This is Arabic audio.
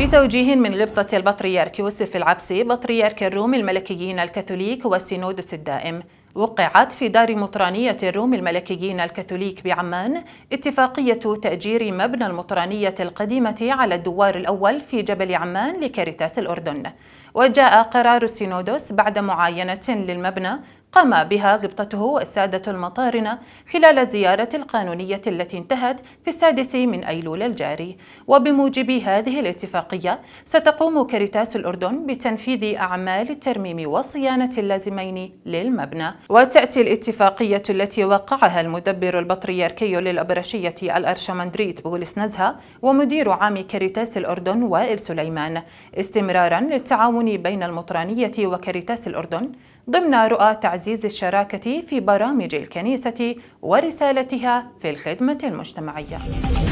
بتوجيه من غبطة البطريرك يوسف العبسي بطريرك الروم الملكيين الكاثوليك والسينودس الدائم وقعت في دار مطرانية الروم الملكيين الكاثوليك بعمان اتفاقية تأجير مبنى المطرانية القديمة على الدوار الأول في جبل عمان لكاريتاس الأردن وجاء قرار السينودوس بعد معاينة للمبنى قام بها غبطته السادة المطارنة خلال الزيارة القانونية التي انتهت في السادس من أيلول الجاري وبموجب هذه الاتفاقية ستقوم كريتاس الأردن بتنفيذ أعمال الترميم والصيانة اللازمين للمبنى وتأتي الاتفاقية التي وقعها المدبر البطريركي للأبرشية الأرشمندريت بولس نزهة ومدير عام كريتاس الأردن وائل سليمان استمرارا للتعاون بين المطرانية وكريتاس الأردن ضمن رؤى تعزيز وتعزيز الشراكة في برامج الكنيسة ورسالتها في الخدمة المجتمعية